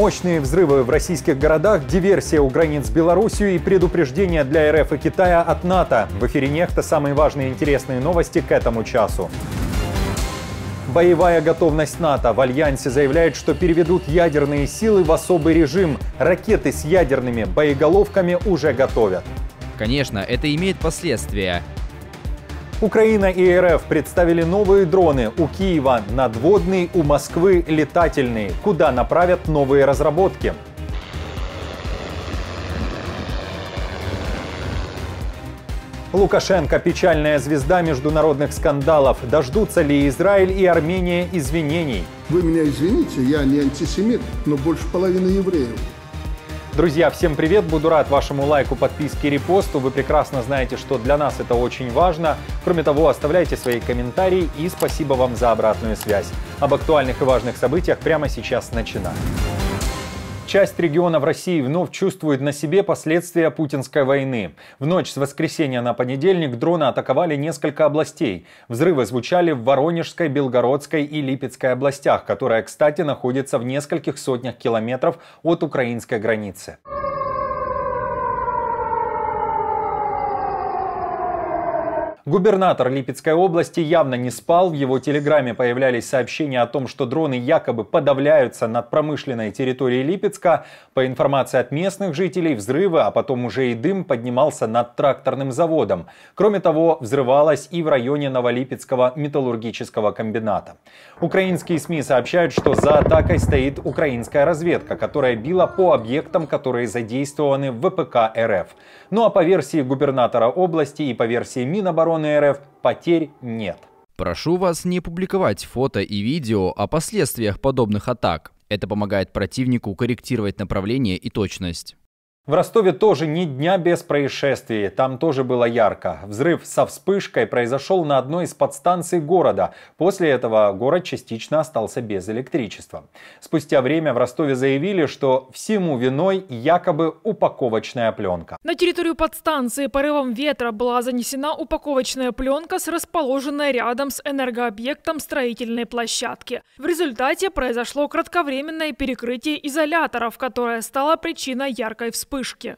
Мощные взрывы в российских городах, диверсия у границ с Белоруссией и предупреждение для РФ и Китая от НАТО. В эфире «Нехта» самые важные и интересные новости к этому часу. Боевая готовность НАТО. В Альянсе заявляют, что переведут ядерные силы в особый режим. Ракеты с ядерными боеголовками уже готовят. Конечно, это имеет последствия. Украина и РФ представили новые дроны. У Киева надводный, у Москвы летательный. Куда направят новые разработки? Лукашенко – печальная звезда международных скандалов. Дождутся ли Израиль и Армения извинений? Вы меня извините, я не антисемит, но больше половины евреев. Друзья, всем привет! Буду рад вашему лайку, подписке и репосту. Вы прекрасно знаете, что для нас это очень важно. Кроме того, оставляйте свои комментарии и спасибо вам за обратную связь. Об актуальных и важных событиях прямо сейчас начинаем часть регионов России вновь чувствует на себе последствия путинской войны. В ночь с воскресенья на понедельник дроны атаковали несколько областей. Взрывы звучали в Воронежской, Белгородской и Липецкой областях, которая, кстати, находится в нескольких сотнях километров от украинской границы. Губернатор Липецкой области явно не спал. В его телеграмме появлялись сообщения о том, что дроны якобы подавляются над промышленной территорией Липецка. По информации от местных жителей, взрывы, а потом уже и дым поднимался над тракторным заводом. Кроме того, взрывалось и в районе Новолипецкого металлургического комбината. Украинские СМИ сообщают, что за атакой стоит украинская разведка, которая била по объектам, которые задействованы в ВПК РФ. Ну а по версии губернатора области и по версии Минобороны, обороны РФ потерь нет. Прошу вас не публиковать фото и видео о последствиях подобных атак. Это помогает противнику корректировать направление и точность. В Ростове тоже ни дня без происшествий, там тоже было ярко. Взрыв со вспышкой произошел на одной из подстанций города. После этого город частично остался без электричества. Спустя время в Ростове заявили, что всему виной якобы упаковочная пленка. На территорию подстанции порывом ветра была занесена упаковочная пленка с расположенной рядом с энергообъектом строительной площадки. В результате произошло кратковременное перекрытие изоляторов, которое стало причиной яркой вспышки вспышки.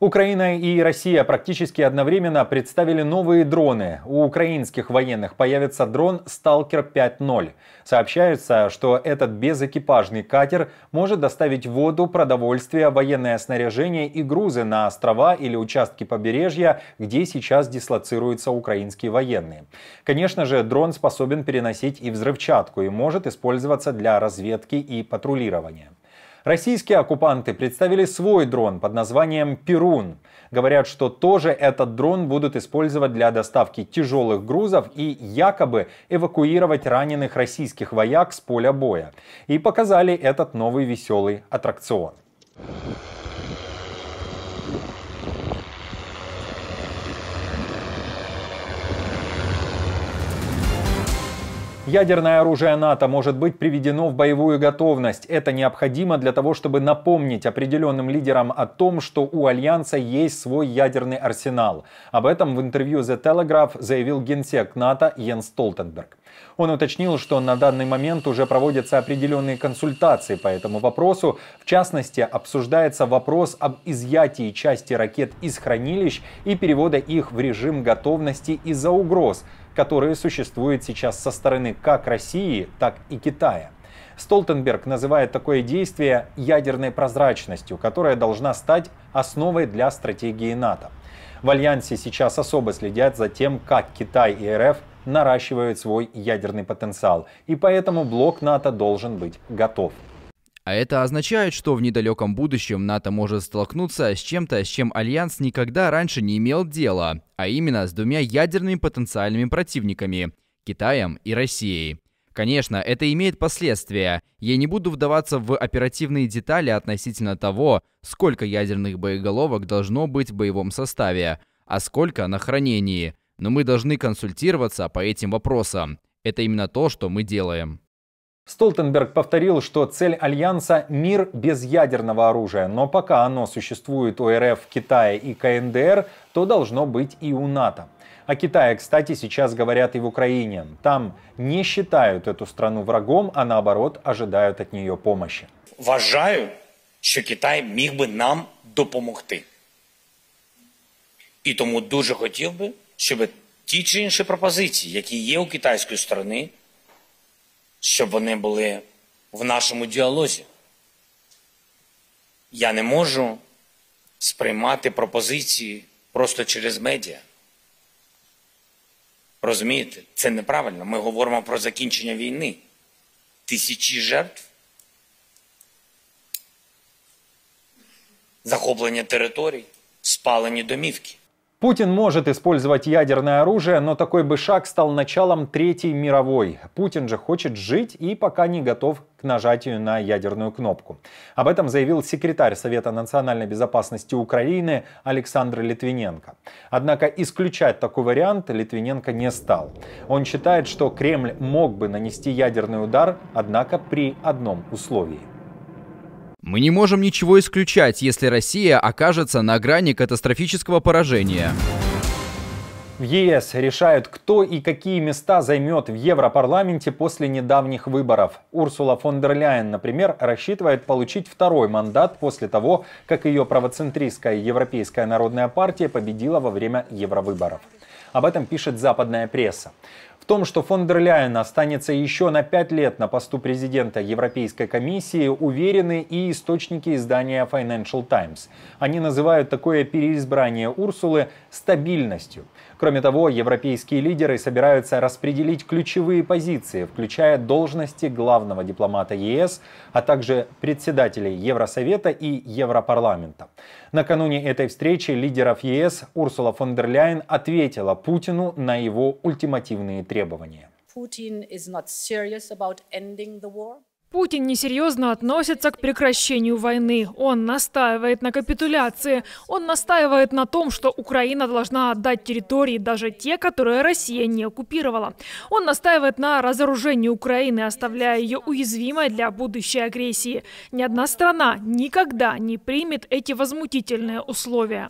Украина и Россия практически одновременно представили новые дроны. У украинских военных появится дрон «Сталкер 5.0». Сообщается, что этот безэкипажный катер может доставить воду, продовольствие, военное снаряжение и грузы на острова или участки побережья, где сейчас дислоцируются украинские военные. Конечно же, дрон способен переносить и взрывчатку и может использоваться для разведки и патрулирования. Российские оккупанты представили свой дрон под названием «Перун». Говорят, что тоже этот дрон будут использовать для доставки тяжелых грузов и якобы эвакуировать раненых российских вояк с поля боя. И показали этот новый веселый аттракцион. Ядерное оружие НАТО может быть приведено в боевую готовность. Это необходимо для того, чтобы напомнить определенным лидерам о том, что у Альянса есть свой ядерный арсенал. Об этом в интервью The Telegraph заявил генсек НАТО Йен Столтенберг. Он уточнил, что на данный момент уже проводятся определенные консультации по этому вопросу. В частности, обсуждается вопрос об изъятии части ракет из хранилищ и перевода их в режим готовности из-за угроз – которые существуют сейчас со стороны как России, так и Китая. Столтенберг называет такое действие ядерной прозрачностью, которая должна стать основой для стратегии НАТО. В Альянсе сейчас особо следят за тем, как Китай и РФ наращивают свой ядерный потенциал, и поэтому блок НАТО должен быть готов. А это означает, что в недалеком будущем НАТО может столкнуться с чем-то, с чем Альянс никогда раньше не имел дела, а именно с двумя ядерными потенциальными противниками – Китаем и Россией. Конечно, это имеет последствия. Я не буду вдаваться в оперативные детали относительно того, сколько ядерных боеголовок должно быть в боевом составе, а сколько на хранении. Но мы должны консультироваться по этим вопросам. Это именно то, что мы делаем. Столтенберг повторил, что цель Альянса – мир без ядерного оружия, но пока оно существует у РФ, Китая и КНДР, то должно быть и у НАТО. О Китае, кстати, сейчас говорят и в Украине. Там не считают эту страну врагом, а наоборот ожидают от нее помощи. Вважаю, что Китай мог бы нам допомогти. и тому дуже хотів би, щоб ті чи інші пропозиції, які є у китайської сторони – щоб вони були в нашому діалозі. Я не можу сприймати пропозиції просто через медіа. Розумієте, це неправильно. Ми говоримо про закінчення війни. Тисячі жертв, захоплення територій, спалені домівки. Путин может использовать ядерное оружие, но такой бы шаг стал началом Третьей мировой. Путин же хочет жить и пока не готов к нажатию на ядерную кнопку. Об этом заявил секретарь Совета национальной безопасности Украины Александр Литвиненко. Однако исключать такой вариант Литвиненко не стал. Он считает, что Кремль мог бы нанести ядерный удар, однако при одном условии. Мы не можем ничего исключать, если Россия окажется на грани катастрофического поражения. В ЕС решают, кто и какие места займет в Европарламенте после недавних выборов. Урсула фон дер Ляйен, например, рассчитывает получить второй мандат после того, как ее правоцентристская Европейская народная партия победила во время евровыборов. Об этом пишет западная пресса. В том, что фон дер Ляйен останется еще на пять лет на посту президента Европейской комиссии, уверены и источники издания Financial Times. Они называют такое переизбрание Урсулы стабильностью. Кроме того, европейские лидеры собираются распределить ключевые позиции, включая должности главного дипломата ЕС, а также председателей Евросовета и Европарламента. Накануне этой встречи лидеров ЕС Урсула фон дер Ляйен ответила Путину на его ультимативные требования требования. Путин несерьезно относится к прекращению войны. Он настаивает на капитуляции. Он настаивает на том, что Украина должна отдать территории, даже те, которые Россия не оккупировала. Он настаивает на разоружении Украины, оставляя ее уязвимой для будущей агрессии. Ни одна страна никогда не примет эти возмутительные условия.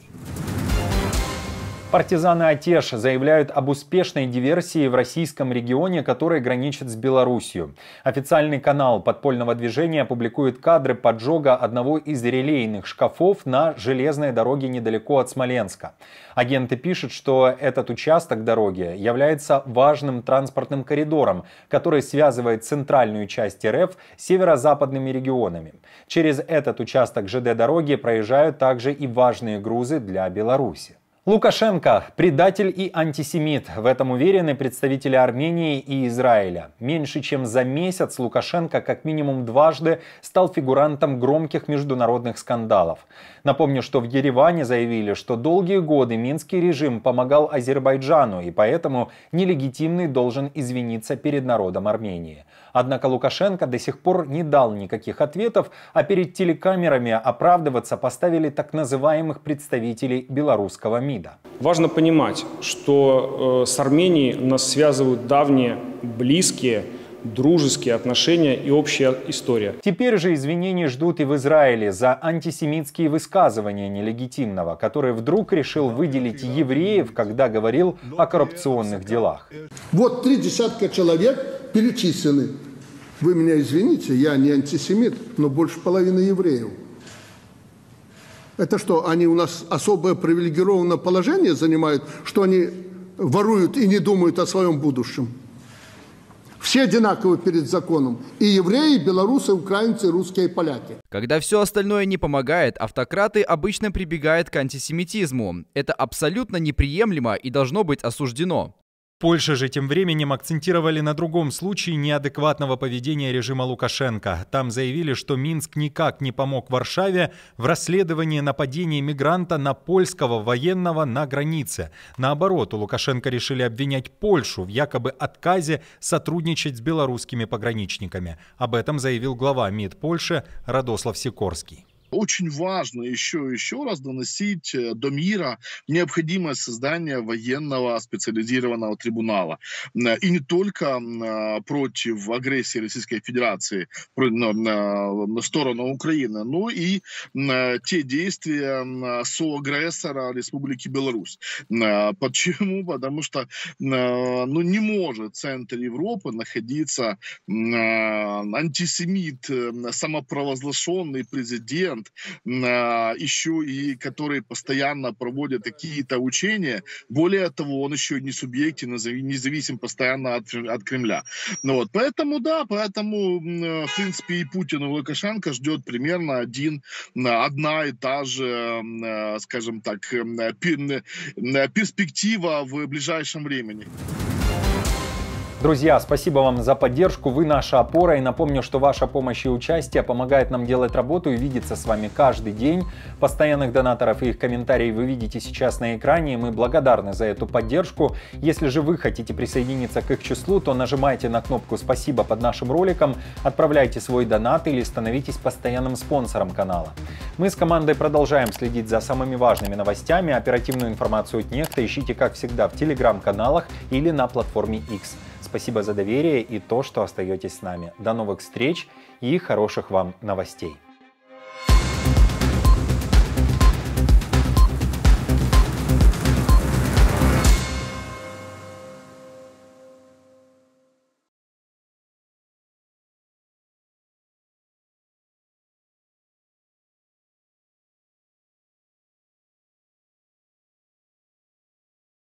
Партизаны Атеш заявляют об успешной диверсии в российском регионе, который граничит с Белоруссией. Официальный канал подпольного движения публикует кадры поджога одного из релейных шкафов на железной дороге недалеко от Смоленска. Агенты пишут, что этот участок дороги является важным транспортным коридором, который связывает центральную часть РФ с северо-западными регионами. Через этот участок ЖД-дороги проезжают также и важные грузы для Беларуси. Лукашенко – предатель и антисемит. В этом уверены представители Армении и Израиля. Меньше чем за месяц Лукашенко как минимум дважды стал фигурантом громких международных скандалов. Напомню, что в Ереване заявили, что долгие годы минский режим помогал Азербайджану, и поэтому нелегитимный должен извиниться перед народом Армении. Однако Лукашенко до сих пор не дал никаких ответов, а перед телекамерами оправдываться поставили так называемых представителей белорусского мира. МИДа. Важно понимать, что э, с Арменией нас связывают давние, близкие, дружеские отношения и общая история. Теперь же извинения ждут и в Израиле за антисемитские высказывания нелегитимного, который вдруг решил выделить евреев, когда говорил о коррупционных делах. Вот три десятка человек перечислены. Вы меня извините, я не антисемит, но больше половины евреев. Это что, они у нас особое привилегированное положение занимают, что они воруют и не думают о своем будущем? Все одинаковы перед законом. И евреи, и белорусы, и украинцы, и русские, и поляки. Когда все остальное не помогает, автократы обычно прибегают к антисемитизму. Это абсолютно неприемлемо и должно быть осуждено. Польше же тем временем акцентировали на другом случае неадекватного поведения режима Лукашенко. Там заявили, что Минск никак не помог Варшаве в расследовании нападения мигранта на польского военного на границе. Наоборот, у Лукашенко решили обвинять Польшу в якобы отказе сотрудничать с белорусскими пограничниками. Об этом заявил глава МИД Польши Радослав Сикорский. Очень важно еще еще раз доносить э, до мира необходимость создания военного специализированного трибунала. И не только э, против агрессии Российской Федерации на сторону Украины, но и э, те действия соагрессора Республики Беларусь. Почему? Потому что ну, не может в центре Европы находиться антисемит, самопровозглашенный президент, момент еще а, и который постоянно проводит какие-то учения. Более того, он еще не субъектен, независим постоянно от, от Кремля. Ну, вот. Поэтому, да, поэтому, а, в принципе, и Путин, и Лукашенко ждет примерно один, одна и та же, а, скажем так, перспектива в ближайшем времени. Друзья, спасибо вам за поддержку, вы наша опора и напомню, что ваша помощь и участие помогает нам делать работу и видеться с вами каждый день. Постоянных донаторов и их комментарии вы видите сейчас на экране, и мы благодарны за эту поддержку. Если же вы хотите присоединиться к их числу, то нажимайте на кнопку «Спасибо» под нашим роликом, отправляйте свой донат или становитесь постоянным спонсором канала. Мы с командой продолжаем следить за самыми важными новостями. Оперативную информацию от Нехта ищите, как всегда, в телеграм-каналах или на платформе X. Спасибо за доверие и то, что остаетесь с нами. До новых встреч и хороших вам новостей!